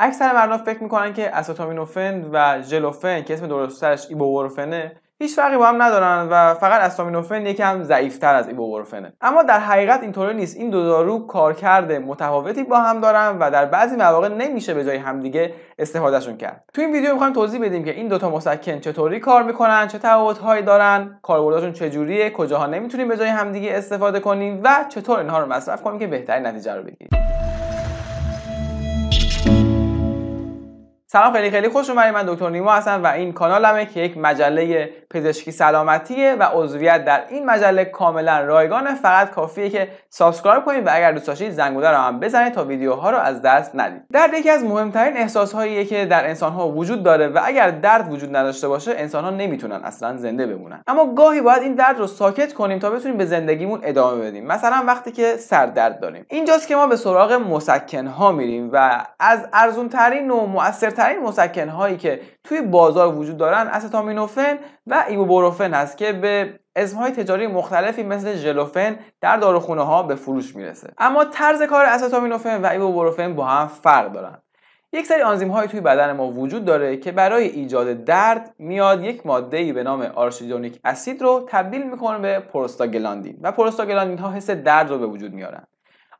اکثر مردم فکر میکنن که استامینوفن و ژلوفن که اسم درستش ایبوبروفنه هیچ فرقی با هم ندارن و فقط استامینوفن یکم ضعیفتر از ایبوبروفنه اما در حقیقت اینطوری نیست این دو دارو کارکرد متفاوتی با هم دارن و در بعضی مواقع نمیشه به جای همدیگه استفادهشون کرد تو این ویدیو میخوایم توضیح بدیم که این دوتا مسکن چطوری کار میکنن چه تفاوتهایی دارن کاربردشون چجوریه کجاها نمیتونیم به جای همدیگه استفاده کنیم و چطور اینها رو مصرف کنیم که بهترین نتیجه رو بگیریم سلام خیلی خیلی خوش اومدید من دکتر نیما هستم و این کانالمه که یک مجله پزشکی سلامتیه و عضویت در این مجله کاملا رایگانه فقط کافیه که سابسکرایب کنید و اگر دوست داشتید زنگوله رو هم بزنید تا ویدیوها رو از دست ندید درد یکی از مهمترین احساسهایی که در انسانها وجود داره و اگر درد وجود نداشته باشه انسانها نمیتونن اصلا زنده بمونن اما گاهی باید این درد رو ساکت کنیم تا بتونیم به زندگیمون ادامه بدیم مثلا وقتی که سردرد داریم اینجاست که ما به سراغ مسکنها میریم و از ارزونترین و ترین مسکن هایی که توی بازار وجود دارن استامینوفن و ایبوبروفن هست که به اسم تجاری مختلفی مثل ژلوفن در داروخونه ها به فروش میرسه اما طرز کار استامینوفن و ایبوبروفن با هم فرق دارن یک سری آنزیم هایی توی بدن ما وجود داره که برای ایجاد درد میاد یک ماده به نام آرشیدونیک اسید رو تبدیل میکنه به پروستاگلاندین و پروستاگلاندین ها حس درد رو به وجود میارن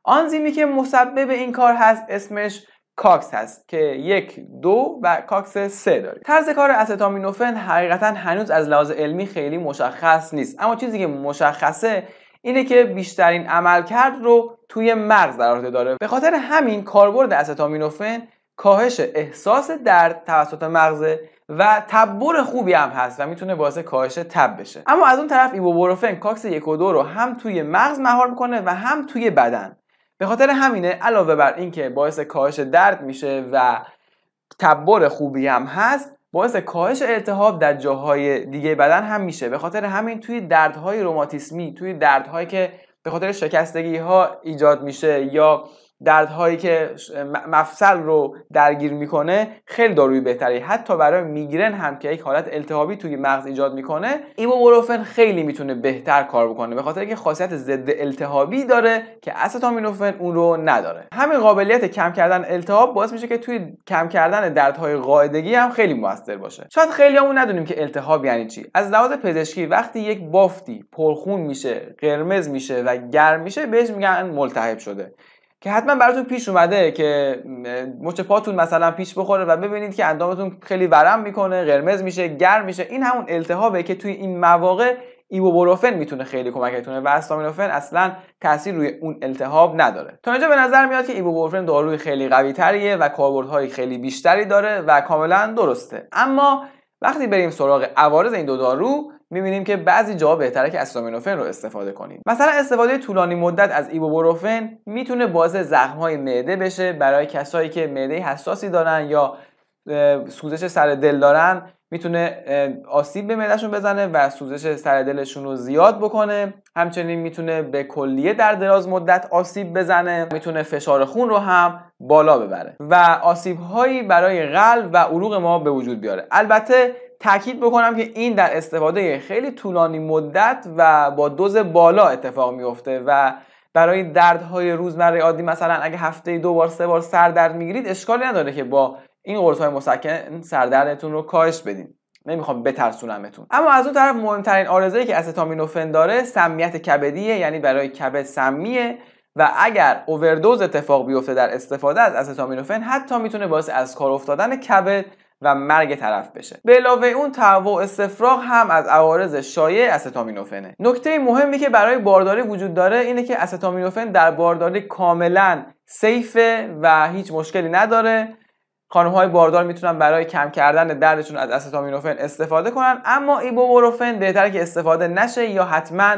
آنزیمی که مسبب این کار هست اسمش کاکس هست که یک دو و کاکس سه داریم طرز کار استامینوفن حقیقتا هنوز از لحاظ علمی خیلی مشخص نیست اما چیزی که مشخصه اینه که بیشترین عملکرد رو توی مغز در داره به خاطر همین کاربرد استامینوفن کاهش احساس درد توسط مغزه و تبر خوبی هم هست و میتونه باعث کاهش تب بشه اما از اون طرف ایبوبروفن کاکس یک و دو رو هم توی مغز مهار میکنه و هم توی بدن به خاطر همینه علاوه بر اینکه باعث کاهش درد میشه و تبر خوبی هم هست باعث کاهش التهاب در جاهای دیگه بدن هم میشه به خاطر همین توی دردهای روماتیسمی توی دردهایی که به خاطر شکستگی ها ایجاد میشه یا دردهایی که مفصل رو درگیر میکنه خیلی داروی بهتری حتی برای میگرن هم که یک حالت التهابی توی مغز ایجاد میکنه ایبوپروفن خیلی میتونه بهتر کار بکنه به خاطر اینکه خاصیت ضد التهابی داره که استامینوفن اون رو نداره همین قابلیت کم کردن التهاب باعث میشه که توی کم کردن دردهای قاعدگی هم خیلی موثر باشه شاید خیلیامون ندونیم که التهاب یعنی چی از لحاظ پزشکی وقتی یک بافتی پرخون میشه قرمز میشه و گرم میشه بهش میگن ملتهب شده که حتما براتون پیش اومده که مچ پاتون مثلا پیش بخوره و ببینید که اندامتون خیلی ورم میکنه قرمز میشه گرم میشه این همون التهابه که توی این مواقع ایبوبروفن میتونه خیلی کمکتونه و استامینوفن اصلا تاثیر روی اون التهاب نداره تا اینجا به نظر میاد که ایبوبروفن داروی خیلی قوی تریه و کاربردهای خیلی بیشتری داره و کاملا درسته اما وقتی بریم سراغ عوارض این دو دارو میبینیم که بعضی جا بهتره که استامینوفن رو استفاده کنید مثلا استفاده طولانی مدت از ایبوبروفن میتونه باعث زخمهای معده بشه برای کسایی که معده حساسی دارن یا سوزش سر دل دارن میتونه آسیب به معدهشون بزنه و سوزش سر دلشون رو زیاد بکنه همچنین میتونه به کلیه در دراز مدت آسیب بزنه میتونه فشار خون رو هم بالا ببره و آسیب هایی برای قلب و عروق ما به وجود بیاره البته تاکید بکنم که این در استفاده خیلی طولانی مدت و با دوز بالا اتفاق میفته و برای دردهای روزمره عادی مثلا اگه هفته دو بار سه بار سردرد میگیرید اشکالی نداره که با این قرص های مسکن سردردتون رو کاهش بدین نمیخوام بترسونمتون اما از اون طرف مهمترین آرزه که استامینوفن داره سمیت کبدیه یعنی برای کبد سمیه و اگر اووردوز اتفاق بیفته در استفاده از استامینوفن حتی میتونه باعث از کار افتادن کبد و مرگ طرف بشه به علاوه اون تهوع و استفراغ هم از عوارض شایع استامینوفنه نکته مهمی که برای بارداری وجود داره اینه که استامینوفن در بارداری کاملا سیفه و هیچ مشکلی نداره خانم های باردار میتونن برای کم کردن دردشون از استامینوفن استفاده کنن اما ایبوبروفن بهتر که استفاده نشه یا حتما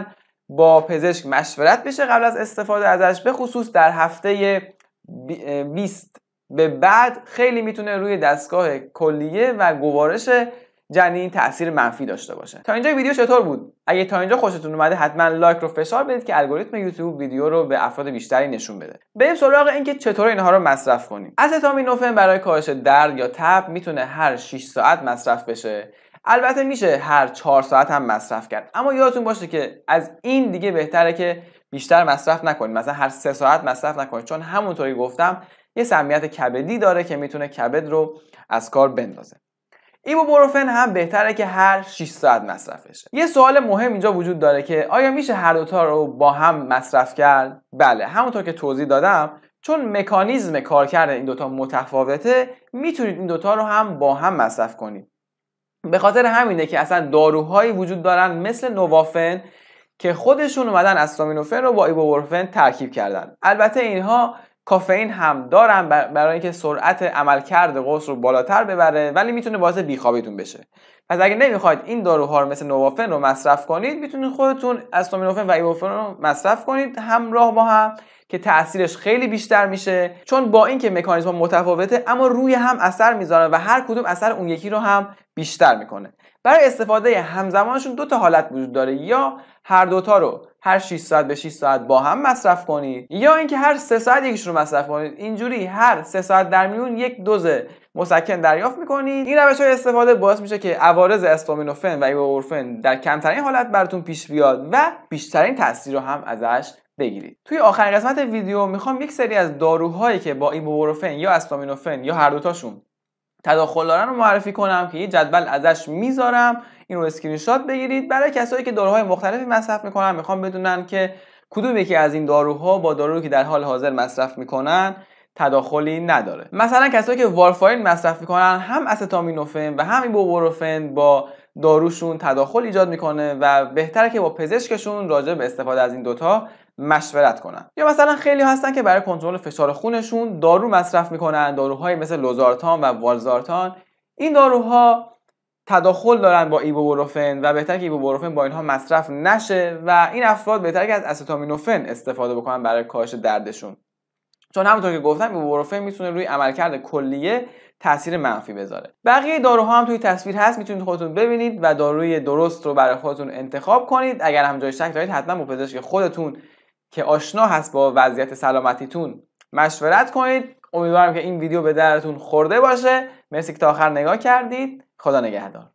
با پزشک مشورت بشه قبل از استفاده ازش به خصوص در هفته 20 به بعد خیلی میتونه روی دستگاه کلیه و گوارش جنین تاثیر منفی داشته باشه تا اینجا ویدیو چطور بود اگه تا اینجا خوشتون اومده حتما لایک رو فشار بدید که الگوریتم یوتیوب ویدیو رو به افراد بیشتری نشون بده بریم سراغ اینکه چطور اینها رو مصرف کنیم استامینوفن برای کاهش درد یا تب میتونه هر 6 ساعت مصرف بشه البته میشه هر 4 ساعت هم مصرف کرد اما یادتون باشه که از این دیگه بهتره که بیشتر مصرف نکنید مثلا هر سه ساعت مصرف نکنید چون همونطوری گفتم یه سمیت کبدی داره که میتونه کبد رو از کار بندازه ایبوبروفن هم بهتره که هر 6 ساعت مصرف بشه یه سوال مهم اینجا وجود داره که آیا میشه هر دوتا رو با هم مصرف کرد بله همونطور که توضیح دادم چون مکانیزم کارکرد این دوتا متفاوته میتونید این دوتا رو هم با هم مصرف کنید به خاطر همینه که اصلا داروهایی وجود دارن مثل نوافن که خودشون اومدن استامینوفن رو با ایبوبروفن ترکیب کردن البته اینها کافئین هم دارن برای اینکه سرعت عملکرد قرص رو بالاتر ببره ولی میتونه باعث بیخوابیتون بشه پس اگه نمیخواید این داروها رو مثل نوافن رو مصرف کنید میتونید خودتون استامینوفن و ایبوفن رو مصرف کنید همراه با هم که تاثیرش خیلی بیشتر میشه چون با اینکه مکانیزم متفاوته اما روی هم اثر میذارن و هر کدوم اثر اون یکی رو هم بیشتر میکنه برای استفاده همزمانشون دو تا حالت وجود داره یا هر دوتا رو هر 6 ساعت به 6 ساعت با هم مصرف کنید یا اینکه هر 3 ساعت یکیش رو مصرف کنید اینجوری هر 3 ساعت در میون یک دوز مسکن دریافت میکنید این روش های استفاده باعث میشه که عوارض استامینوفن و ایبوبروفن در کمترین حالت براتون پیش بیاد و بیشترین تاثیر رو هم ازش بگیرید توی آخرین قسمت ویدیو میخوام یک سری از داروهایی که با ایبوبروفن یا استامینوفن یا هر دوتاشون تداخل دارن رو معرفی کنم که یه جدول ازش میذارم این رو اسکرین شات بگیرید برای کسایی که داروهای مختلفی مصرف میکنن میخوام بدونن که کدوم یکی از این داروها با دارویی که در حال حاضر مصرف میکنن تداخلی نداره مثلا کسایی که وارفارین مصرف میکنن هم استامینوفن و هم ایبوبروفن با داروشون تداخل ایجاد میکنه و بهتره که با پزشکشون راجع به استفاده از این دوتا مشورت کنن یا مثلا خیلی هستن که برای کنترل فشار خونشون دارو مصرف میکنن داروهایی مثل لوزارتان و والزارتان این داروها تداخل دارن با ایبوبروفن و بهتر که ایبوبروفن با اینها مصرف نشه و این افراد بهتر که از استامینوفن استفاده بکنن برای کاهش دردشون چون همونطور که گفتم ایبوبروفن میتونه روی عملکرد کلیه تاثیر منفی بذاره بقیه داروها هم توی تصویر هست میتونید خودتون ببینید و داروی درست رو برای خودتون انتخاب کنید اگر هم جای شک دارید حتما با پزشک خودتون که آشنا هست با وضعیت سلامتیتون مشورت کنید امیدوارم که این ویدیو به دردتون خورده باشه مرسی که تا آخر نگاه کردید خدا نگهدار